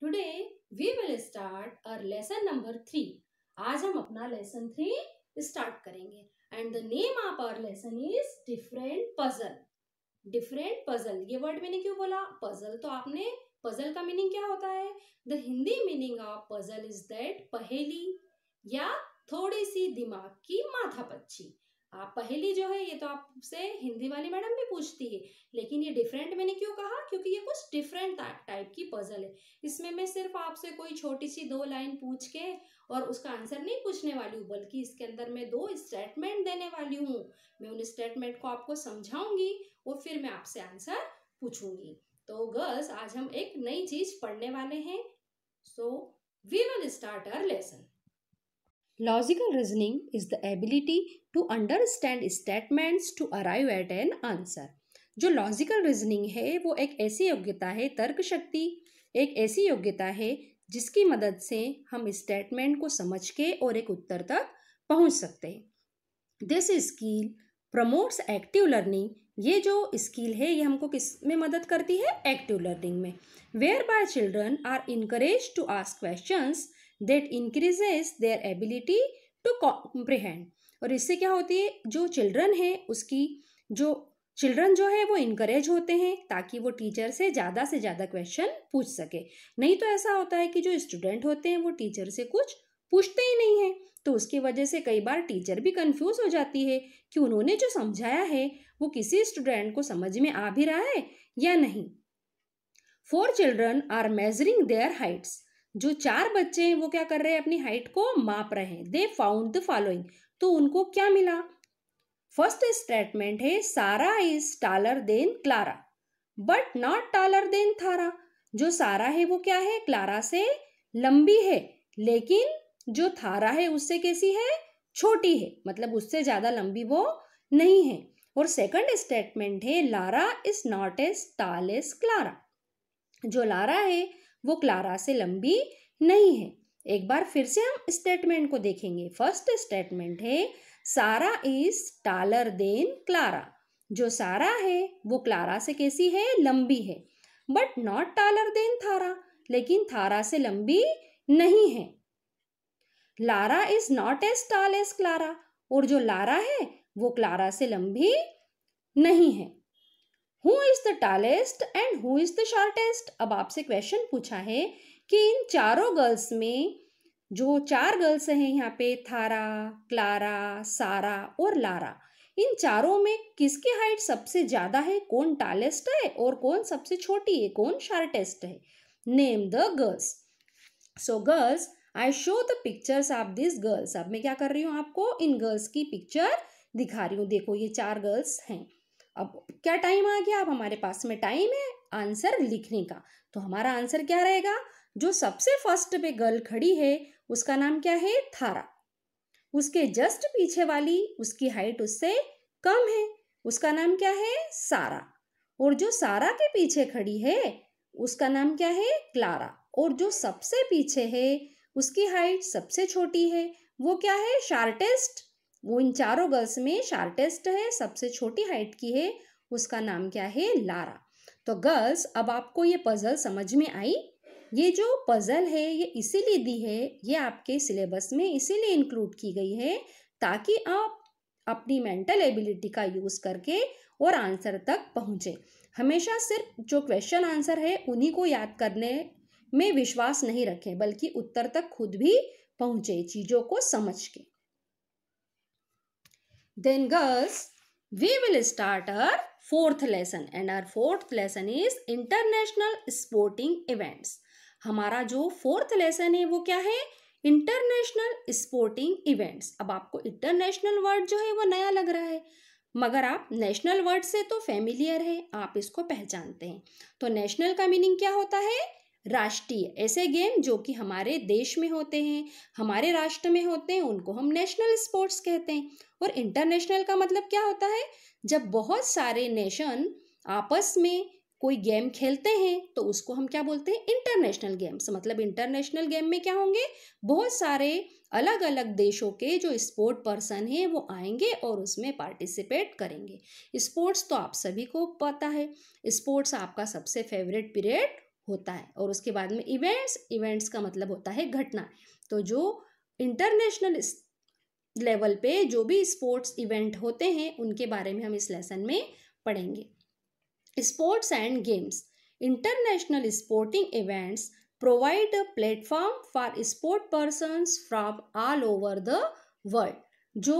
Today we will start our lesson number three आज हम अपना लेसन थ्री स्टार्ट करेंगे and the name of our lesson is different puzzle different puzzle ये word मैंने क्यों बोला पजल तो आपने पजल का मीनिंग क्या होता है the Hindi meaning of puzzle is that पहेली या थोड़ी सी दिमाग की माथा पच्ची आप पहली जो है ये तो आपसे हिंदी वाली मैडम भी पूछती है लेकिन ये डिफरेंट मैंने क्यों कहा क्योंकि ये कुछ डिफरेंट टाइप की पजल है इसमें मैं सिर्फ आपसे कोई छोटी सी दो लाइन पूछ के और उसका आंसर नहीं पूछने वाली हूँ बल्कि इसके अंदर मैं दो स्टेटमेंट देने वाली हूँ मैं उन स्टेटमेंट को आपको समझाऊंगी और फिर मैं आपसे आंसर पूछूंगी तो गर्ल्स आज हम एक नई चीज पढ़ने वाले हैं so we will start our lesson Logical reasoning is the ability to understand statements to arrive at an answer. जो लॉजिकल रीजनिंग है वो एक ऐसी योग्यता है तर्क शक्ति एक ऐसी योग्यता है जिसकी मदद से हम स्टेटमेंट को समझ के और एक उत्तर तक पहुंच सकते हैं this skill promotes active learning ये जो स्किल है ये हमको किस में मदद करती है एक्टिव लर्निंग में whereby children are encourage to ask questions that increases their ability to comprehend और इससे क्या होती है जो चिल्ड्रन है उसकी जो चिल्ड्रन जो है वो इनक्रेज होते हैं ताकि वो टीचर से ज़्यादा से ज़्यादा क्वेश्चन पूछ सके नहीं तो ऐसा होता है कि जो स्टूडेंट होते हैं वो टीचर से कुछ पूछते ही नहीं हैं तो उसकी वजह से कई बार टीचर भी कंफ्यूज हो जाती है कि उन्होंने जो समझाया है वो किसी स्टूडेंट को समझ में आ भी रहा है या नहीं four children are measuring their heights जो चार बच्चे हैं वो क्या कर रहे हैं अपनी हाइट को माप रहे हैं दे फाउंड द फॉलोइंग तो उनको क्या मिला फर्स्ट स्टेटमेंट है Sara is taller than Clara but not taller than Tara जो सारा है वो क्या है क्लारा से लंबी है लेकिन जो थारा है उससे कैसी है छोटी है मतलब उससे ज़्यादा लंबी वो नहीं है और सेकंड स्टेटमेंट है Lara is not as tall as Clara जो लारा है वो क्लारा से लंबी नहीं है एक बार फिर से हम स्टेटमेंट को देखेंगे फर्स्ट स्टेटमेंट है Sara is taller than Clara जो सारा है वो क्लारा से कैसी है लंबी है बट नॉट टालर देन थारा लेकिन थारा से लंबी नहीं है Lara is not as tall as Clara और जो लारा है वो क्लारा से लंबी नहीं है tallest and who is the shortest अब आपसे क्वेश्चन पूछा है कि इन चारों गर्ल्स में जो चार गर्ल्स हैं यहाँ पे थारा क्लारा सारा और लारा इन चारों में किसकी हाइट सबसे ज़्यादा है कौन टालेस्ट है और कौन सबसे छोटी है कौन शार्टेस्ट है name the girls so girls I show the pictures of this girls अब मैं क्या कर रही हूँ आपको इन गर्ल्स की पिक्चर दिखा रही हूँ देखो ये चार गर्ल्स हैं अब क्या टाइम आ गया अब हमारे पास में टाइम है आंसर लिखने का तो हमारा आंसर क्या रहेगा जो सबसे फर्स्ट पे गर्ल खड़ी है उसका नाम क्या है थारा उसके जस्ट पीछे वाली उसकी हाइट उससे कम है उसका नाम क्या है सारा और जो सारा के पीछे खड़ी है उसका नाम क्या है क्लारा और जो सबसे पीछे है उसकी हाइट सबसे छोटी है वो क्या है शार्टेस्ट वो इन चारों गर्ल्स में शार्टेस्ट है सबसे छोटी हाइट की है उसका नाम क्या है लारा तो गर्ल्स अब आपको ये पजल समझ में आई ये जो पजल है ये इसीलिए दी है ये आपके सिलेबस में इसीलिए इंक्लूड की गई है ताकि आप अपनी मेंटल एबिलिटी का यूज़ करके और आंसर तक पहुँचे हमेशा सिर्फ जो क्वेश्चन आंसर है उन्हीं को याद करने में विश्वास नहीं रखें बल्कि उत्तर तक खुद भी पहुँचे चीज़ों को समझ के Then girls, we will start our fourth lesson and our fourth lesson is international sporting events. हमारा जो फोर्थ लेसन है वो क्या है इंटरनेशनल स्पोर्टिंग इवेंट्स अब आपको इंटरनेशनल वर्ड जो है वो नया लग रहा है मगर आप नेशनल वर्ड से तो फेमिलियर है आप इसको पहचानते हैं तो नेशनल का मीनिंग क्या होता है राष्ट्रीय ऐसे गेम जो कि हमारे देश में होते हैं हमारे राष्ट्र में होते हैं उनको हम नेशनल स्पोर्ट्स कहते हैं और इंटरनेशनल का मतलब क्या होता है जब बहुत सारे नेशन आपस में कोई गेम खेलते हैं तो उसको हम क्या बोलते हैं इंटरनेशनल गेम्स मतलब इंटरनेशनल गेम में क्या होंगे बहुत सारे अलग अलग देशों के जो स्पोर्ट पर्सन हैं वो आएंगे और उसमें पार्टिसिपेट करेंगे स्पोर्ट्स तो आप सभी को पता है स्पोर्ट्स आपका सबसे फेवरेट पीरियड होता है और उसके बाद में इवेंट्स इवेंट्स का मतलब होता है घटना तो जो इंटरनेशनल लेवल पे जो भी स्पोर्ट्स इवेंट होते हैं उनके बारे में हम इस लेसन में पढ़ेंगे sports and games international sporting events provide a platform for sport person from all over the world जो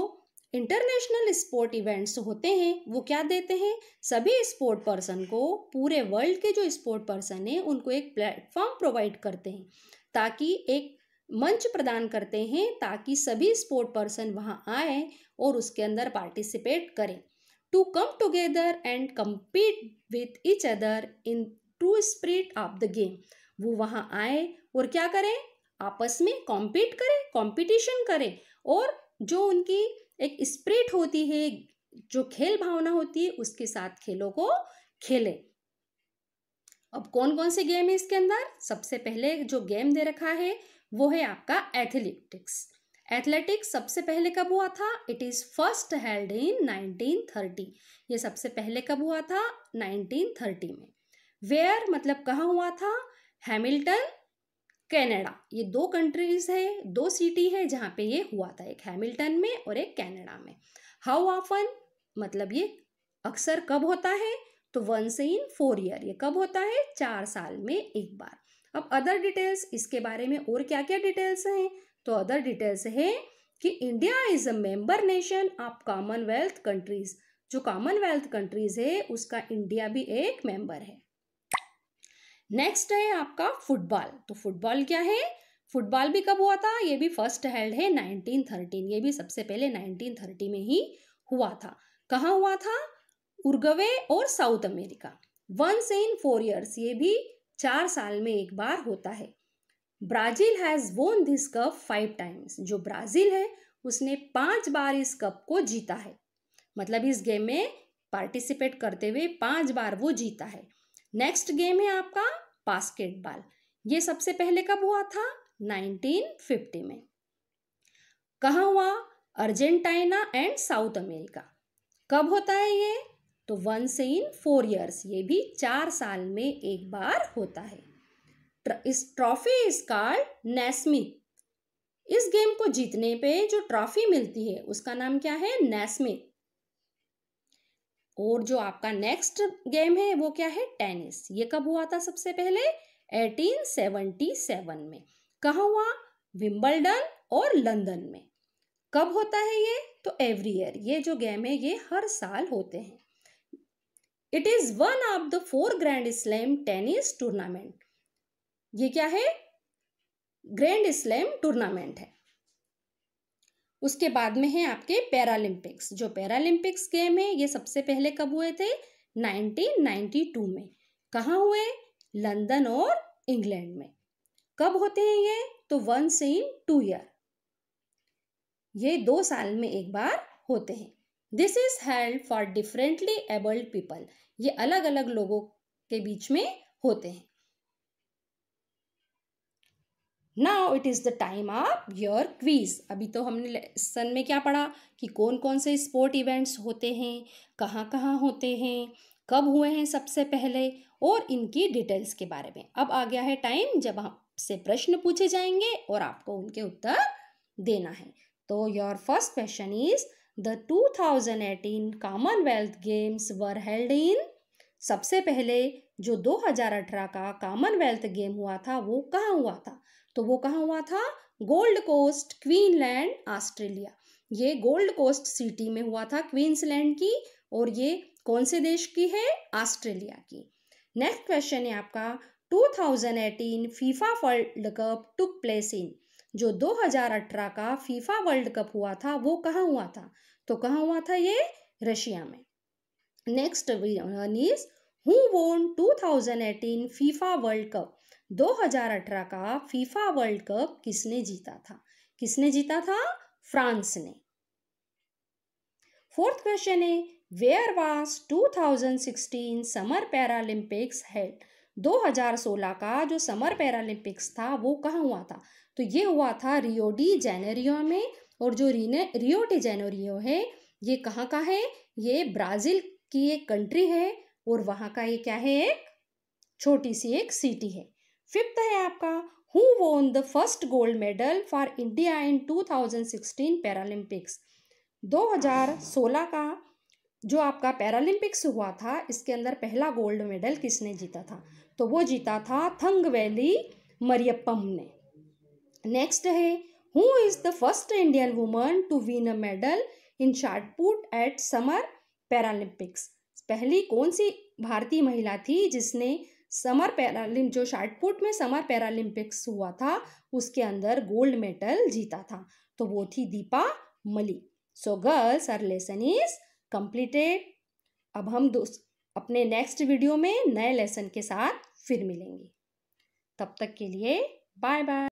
इंटरनेशनल स्पोर्ट इवेंट्स होते हैं वो क्या देते हैं सभी स्पोर्ट पर्सन को पूरे वर्ल्ड के जो स्पोर्ट पर्सन हैं उनको एक प्लेटफॉर्म प्रोवाइड करते हैं ताकि एक मंच प्रदान करते हैं ताकि सभी स्पोर्ट पर्सन वहाँ आए और उसके अंदर पार्टिसिपेट करें to come together and compete with each other in true spirit of the game वो वहाँ आए और क्या करें आपस में कॉम्पीट करें कॉम्पिटिशन करें और जो उनकी एक स्प्रिट होती है जो खेल भावना होती है उसके साथ खेलों को खेलें अब कौन कौन से गेम है इसके अंदर सबसे पहले जो गेम दे रखा है वो है आपका एथलेटिक्स एथलेटिक्स सबसे पहले कब हुआ था it is first held in 1930 ये सबसे पहले कब हुआ था 1930 में वेयर मतलब कहाँ हुआ था हैमिल्टन कनाडा ये दो कंट्रीज है दो सिटी है जहाँ पे ये हुआ था एक हैमिल्टन में और एक कनाडा में हाउ ऑफन मतलब ये अक्सर कब होता है तो वन से इन फोर ईयर ये कब होता है चार साल में एक बार अब अदर डिटेल्स इसके बारे में और क्या क्या डिटेल्स हैं तो अदर डिटेल्स है कि India is a member nation of Commonwealth countries जो कॉमनवेल्थ कंट्रीज है उसका इंडिया भी एक मेंबर है नेक्स्ट है आपका फुटबॉल तो फुटबॉल क्या है फुटबॉल भी कब हुआ था ये भी फर्स्ट हेल्ड है 1913 ये भी सबसे पहले 1930 में ही हुआ था कहाँ हुआ था उर्गवे और South America once in four years ये भी चार साल में एक बार होता है Brazil has won this cup five times जो ब्राज़ील है उसने पांच बार इस कप को जीता है मतलब इस गेम में पार्टिसिपेट करते हुए पांच बार वो जीता है नेक्स्ट गेम है आपका बास्केटबॉल ये सबसे पहले कब हुआ था 1950 में कहा हुआ अर्जेंटाइना एंड साउथ अमेरिका कब होता है ये तो वन से इन फोर इयर्स ये भी चार साल में एक बार होता है ट्र, इस ट्रॉफी इस कार्ड नेस्मिथ इस गेम को जीतने पे जो ट्रॉफी मिलती है उसका नाम क्या है नेस्मिथ और जो आपका नेक्स्ट गेम है वो क्या है टेनिस ये कब हुआ था सबसे पहले 1877 में कहा हुआ विम्बलडन और लंदन में कब होता है ये तो एवरी ईयर ये जो गेम है ये हर साल होते हैं it is one of the four grand slam tennis tournament ये क्या है ग्रैंड स्लैम टूर्नामेंट है उसके बाद में है आपके पैरालंपिक्स जो पैरालंपिक्स गेम है ये सबसे पहले कब हुए थे 1992 में कहाँ हुए लंदन और इंग्लैंड में कब होते हैं ये तो वंस इन टू ईयर ये दो साल में एक बार होते हैं this is held for differently abled people ये अलग अलग लोगों के बीच में होते हैं now it is the time of your quiz अभी तो हमने लेसन में क्या पढ़ा कि कौन कौन से स्पोर्ट इवेंट्स होते हैं कहाँ कहाँ होते हैं कब हुए हैं सबसे पहले और इनकी डिटेल्स के बारे में अब आ गया है टाइम जब आपसे प्रश्न पूछे जाएंगे और आपको उनके उत्तर देना है तो your first question is the two thousand eighteen Commonwealth games were held in सबसे पहले जो दो हजार अठारह का कॉमनवेल्थ गेम हुआ था वो कहाँ हुआ था तो वो कहाँ हुआ था गोल्ड कोस्ट क्वीनलैंड ऑस्ट्रेलिया ये गोल्ड कोस्ट सिटी में हुआ था क्वींसलैंड की और ये कौन से देश की है ऑस्ट्रेलिया की नेक्स्ट क्वेश्चन है आपका 2018 FIFA World Cup took place in जो 2018 का फीफा वर्ल्ड कप हुआ था वो कहाँ हुआ था तो कहाँ हुआ था ये रशिया में नेक्स्ट इज हु वोन 2018 फीफा वर्ल्ड कप 2018 का फीफा वर्ल्ड कप किसने जीता था किसने जीता था फ्रांस ने फोर्थ क्वेश्चन है वेयर वास 2016 समर पैरालंपिक्स हेल्ड 2016 का जो समर पैरालंपिक्स था वो कहाँ हुआ था तो ये हुआ था रियो डी जेनेरियो में और जो रीने रियो डी जेनेरियो है ये कहाँ का है ये ब्राज़ील की एक कंट्री है और वहाँ का ये क्या है एक छोटी सी एक सिटी है फिफ्थ है आपका who won the first gold medal for India in 2016 Paralympics 2016 का जो आपका पैरालंपिक्स हुआ था इसके अंदर पहला गोल्ड मेडल किसने जीता था तो वो जीता था थंग वैली मरियप्पम ने नेक्स्ट है who is the first Indian woman to win a medal in shot put at summer Paralympics पहली कौन सी भारतीय महिला थी जिसने समर पैरालिम जो शार्टपुट में समर पैरालंपिक्स हुआ था उसके अंदर गोल्ड मेडल जीता था तो वो थी Deepa Malik so girls our lesson is completed अब हम अपने नेक्स्ट वीडियो में नए लेसन के साथ फिर मिलेंगे तब तक के लिए बाय बाय